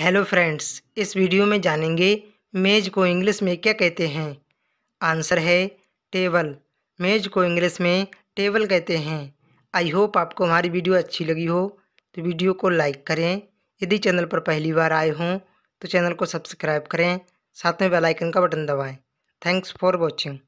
hello friends इस video में जानेंगे मेज को इंग्लिश में क्या कहते हैं आंसर है टेबल मेज को इंग्लिश में टेबल कहते हैं आई होप आपको हमारी वीडियो अच्छी लगी हो तो वीडियो को लाइक करें यदि चैनल पर पहली बार आए हों तो चैनल को सब्सक्राइब करें साथ में बेल आइकन का बटन दबाएं थैंक्स फॉर वॉचिंग